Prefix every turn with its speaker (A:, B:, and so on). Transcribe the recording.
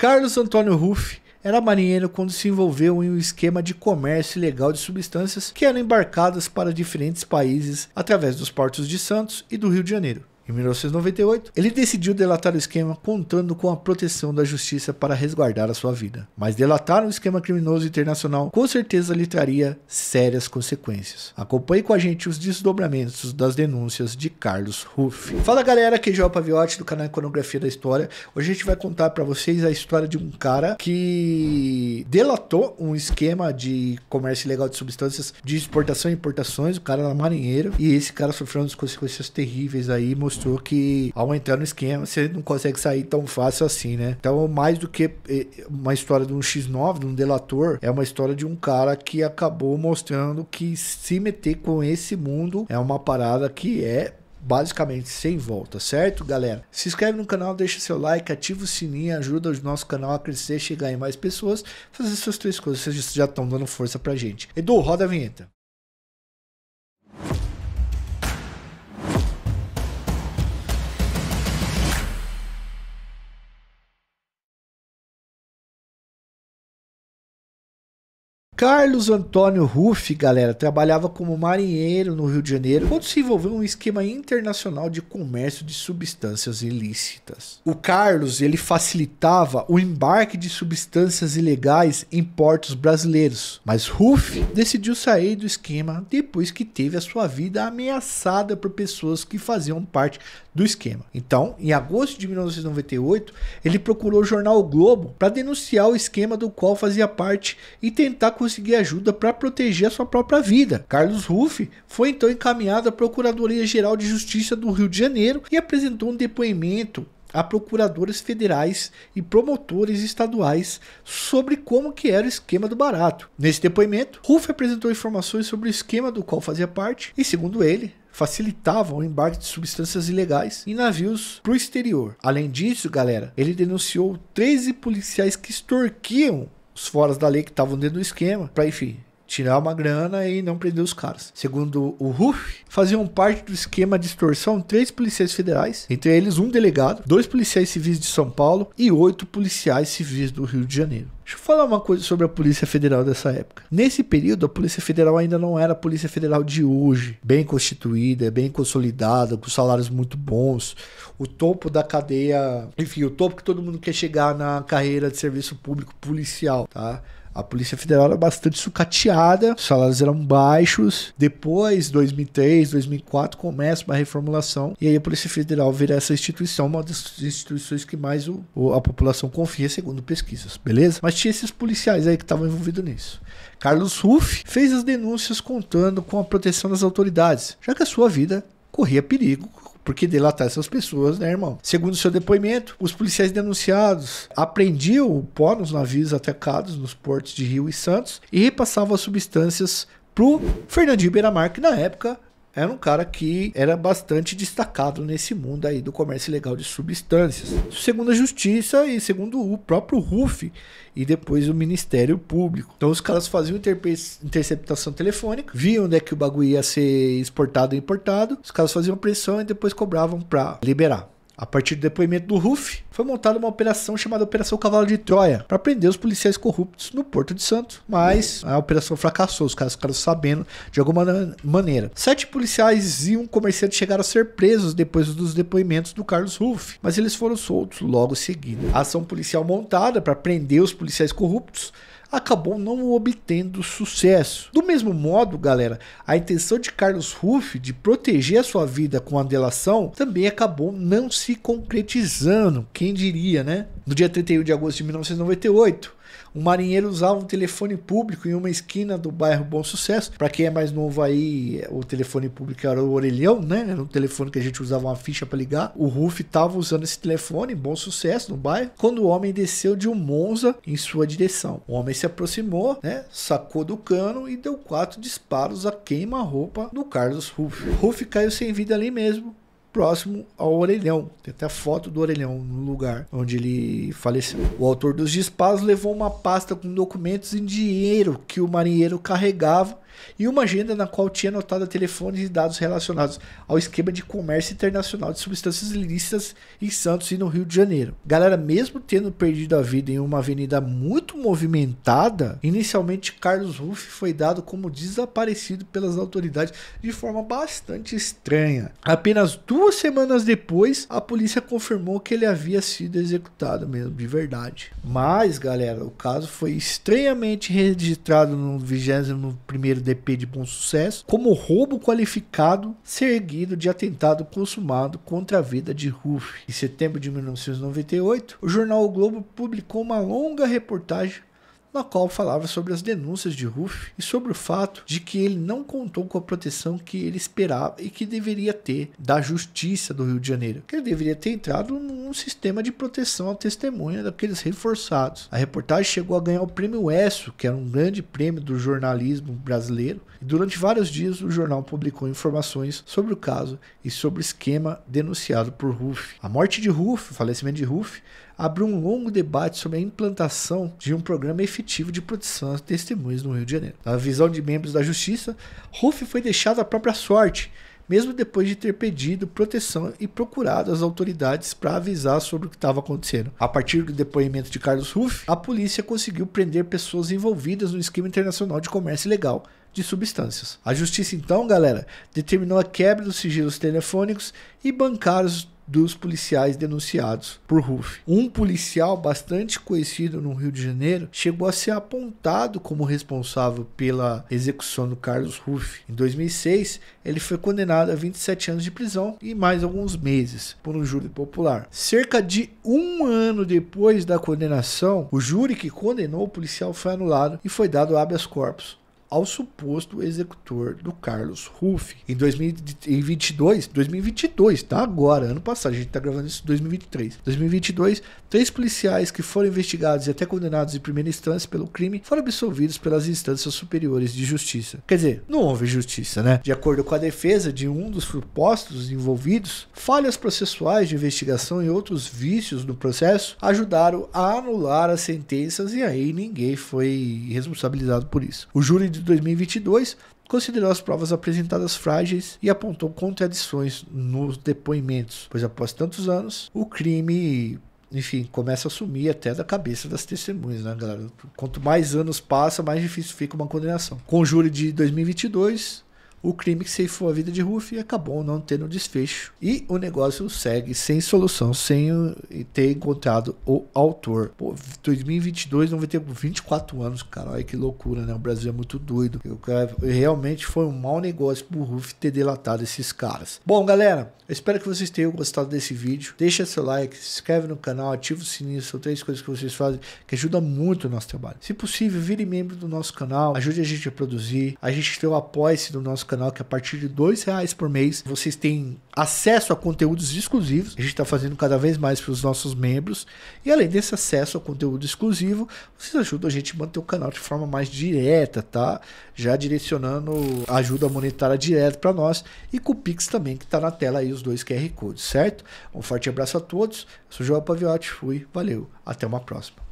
A: Carlos Antônio Ruff era marinheiro quando se envolveu em um esquema de comércio ilegal de substâncias que eram embarcadas para diferentes países através dos portos de Santos e do Rio de Janeiro. Em 1998, ele decidiu delatar o esquema contando com a proteção da justiça para resguardar a sua vida. Mas delatar um esquema criminoso internacional com certeza lhe traria sérias consequências. Acompanhe com a gente os desdobramentos das denúncias de Carlos Ruff. Fala galera, aqui é João Paviotti do canal Iconografia da História. Hoje a gente vai contar para vocês a história de um cara que delatou um esquema de comércio ilegal de substâncias de exportação e importações. O cara era marinheiro e esse cara sofreu umas consequências terríveis aí. Mostrou que ao entrar no esquema você não consegue sair tão fácil assim, né? Então, mais do que eh, uma história de um X9, de um delator, é uma história de um cara que acabou mostrando que se meter com esse mundo é uma parada que é basicamente sem volta, certo, galera? Se inscreve no canal, deixa seu like, ativa o sininho, ajuda o nosso canal a crescer, chegar em mais pessoas, fazer essas três coisas, vocês já estão dando força pra gente. Edu, roda a vinheta. Carlos Antônio Ruff, galera, trabalhava como marinheiro no Rio de Janeiro quando se envolveu em um esquema internacional de comércio de substâncias ilícitas. O Carlos ele facilitava o embarque de substâncias ilegais em portos brasileiros, mas Ruff decidiu sair do esquema depois que teve a sua vida ameaçada por pessoas que faziam parte do esquema. Então, em agosto de 1998, ele procurou o jornal o Globo para denunciar o esquema do qual fazia parte e tentar conseguir conseguir ajuda para proteger a sua própria vida. Carlos Ruff foi então encaminhado à Procuradoria-Geral de Justiça do Rio de Janeiro e apresentou um depoimento a procuradores federais e promotores estaduais sobre como que era o esquema do barato. Nesse depoimento, Ruff apresentou informações sobre o esquema do qual fazia parte e, segundo ele, facilitavam o embarque de substâncias ilegais em navios para o exterior. Além disso, galera, ele denunciou 13 policiais que extorquiam os foras da lei que estavam dentro do esquema, para enfim, tirar uma grana e não prender os caras. Segundo o RUF, faziam parte do esquema de extorsão três policiais federais, entre eles um delegado, dois policiais civis de São Paulo e oito policiais civis do Rio de Janeiro. Deixa eu falar uma coisa sobre a Polícia Federal dessa época. Nesse período, a Polícia Federal ainda não era a Polícia Federal de hoje, bem constituída, bem consolidada, com salários muito bons, o topo da cadeia, enfim, o topo que todo mundo quer chegar na carreira de serviço público policial, tá? A Polícia Federal era bastante sucateada, os salários eram baixos. Depois, 2003, 2004, começa uma reformulação e aí a Polícia Federal vira essa instituição, uma das instituições que mais o, a população confia, segundo pesquisas, beleza? Mas tinha esses policiais aí que estavam envolvidos nisso. Carlos Ruff fez as denúncias contando com a proteção das autoridades, já que a sua vida corria perigo porque delatar essas pessoas, né, irmão? Segundo seu depoimento, os policiais denunciados apreendiam o pó nos navios atacados nos portos de Rio e Santos e repassavam as substâncias pro Fernandinho Beiramar, que na época era um cara que era bastante destacado nesse mundo aí do comércio ilegal de substâncias. Segundo a justiça e segundo o próprio RUF e depois o Ministério Público. Então os caras faziam interceptação telefônica, viam onde é que o bagulho ia ser exportado e importado, os caras faziam pressão e depois cobravam para liberar. A partir do depoimento do Ruff, foi montada uma operação chamada Operação Cavalo de Troia para prender os policiais corruptos no Porto de Santos, mas a operação fracassou, os caras ficaram sabendo de alguma maneira. Sete policiais e um comerciante chegaram a ser presos depois dos depoimentos do Carlos Ruff, mas eles foram soltos logo seguido. A ação policial montada para prender os policiais corruptos acabou não obtendo sucesso. Do mesmo modo, galera, a intenção de Carlos Ruff de proteger a sua vida com a delação também acabou não se concretizando, quem diria, né? No dia 31 de agosto de 1998, um marinheiro usava um telefone público em uma esquina do bairro Bom Sucesso. Para quem é mais novo aí, o telefone público era o orelhão, né? Era um telefone que a gente usava uma ficha para ligar. O Ruff estava usando esse telefone, Bom Sucesso, no bairro, quando o homem desceu de um Monza em sua direção. O homem se aproximou, né, sacou do cano e deu quatro disparos a queima-roupa do Carlos Ruff. Ruff caiu sem vida ali mesmo, próximo ao orelhão. Tem até foto do orelhão no lugar onde ele faleceu. O autor dos disparos levou uma pasta com documentos em dinheiro que o marinheiro carregava e uma agenda na qual tinha anotado telefones e dados relacionados ao esquema de comércio internacional de substâncias ilícitas em Santos e no Rio de Janeiro. Galera, mesmo tendo perdido a vida em uma avenida muito movimentada, inicialmente Carlos Ruff foi dado como desaparecido pelas autoridades de forma bastante estranha. Apenas duas Duas semanas depois, a polícia confirmou que ele havia sido executado mesmo, de verdade. Mas, galera, o caso foi estranhamente registrado no 21º DP de Bom Sucesso como roubo qualificado seguido de atentado consumado contra a vida de Ruff. Em setembro de 1998, o jornal o Globo publicou uma longa reportagem na qual falava sobre as denúncias de Ruff e sobre o fato de que ele não contou com a proteção que ele esperava e que deveria ter da justiça do Rio de Janeiro, que ele deveria ter entrado num sistema de proteção ao testemunha daqueles reforçados. A reportagem chegou a ganhar o prêmio ESSO, que era um grande prêmio do jornalismo brasileiro, e durante vários dias o jornal publicou informações sobre o caso e sobre o esquema denunciado por Ruff. A morte de Ruff, o falecimento de Ruff, abriu um longo debate sobre a implantação de um programa efetivo de proteção aos testemunhas no Rio de Janeiro. Na visão de membros da justiça, Ruff foi deixado à própria sorte, mesmo depois de ter pedido proteção e procurado as autoridades para avisar sobre o que estava acontecendo. A partir do depoimento de Carlos Ruff, a polícia conseguiu prender pessoas envolvidas no esquema internacional de comércio ilegal de substâncias. A justiça então, galera, determinou a quebra dos sigilos telefônicos e bancários dos policiais denunciados por Ruff. Um policial bastante conhecido no Rio de Janeiro chegou a ser apontado como responsável pela execução do Carlos Ruff. Em 2006, ele foi condenado a 27 anos de prisão e mais alguns meses por um júri popular. Cerca de um ano depois da condenação, o júri que condenou o policial foi anulado e foi dado habeas corpus ao suposto executor do Carlos Ruff. Em 2022, 2022, tá agora, ano passado, a gente tá gravando isso em 2023. 2022, três policiais que foram investigados e até condenados em primeira instância pelo crime foram absolvidos pelas instâncias superiores de justiça. Quer dizer, não houve justiça, né? De acordo com a defesa de um dos supostos envolvidos, falhas processuais de investigação e outros vícios no processo ajudaram a anular as sentenças e aí ninguém foi responsabilizado por isso. O júri de de 2022, considerou as provas apresentadas frágeis e apontou contradições nos depoimentos, pois após tantos anos, o crime, enfim, começa a sumir até da cabeça das testemunhas, né, galera? Quanto mais anos passa, mais difícil fica uma condenação. Com julho de 2022, o crime que ceifou a vida de Ruffy acabou não tendo desfecho. E o negócio segue sem solução, sem ter encontrado o autor. Pô, 2022 não vai ter 24 anos, cara. Olha que loucura, né? O Brasil é muito doido. Eu, realmente foi um mau negócio pro Ruff ter delatado esses caras. Bom, galera, espero que vocês tenham gostado desse vídeo. Deixa seu like, se inscreve no canal, ativa o sininho. São três coisas que vocês fazem que ajudam muito o nosso trabalho. Se possível, vire membro do nosso canal, ajude a gente a produzir. A gente tem o apoia-se do nosso canal, que a partir de dois reais por mês vocês têm acesso a conteúdos exclusivos. A gente está fazendo cada vez mais para os nossos membros. E além desse acesso, conteúdo exclusivo, vocês ajudam a gente a manter o canal de forma mais direta, tá? Já direcionando ajuda monetária direta para nós e com o Pix também, que está na tela aí os dois QR Codes, certo? Um forte abraço a todos. Eu sou João Paviotti, fui, valeu, até uma próxima.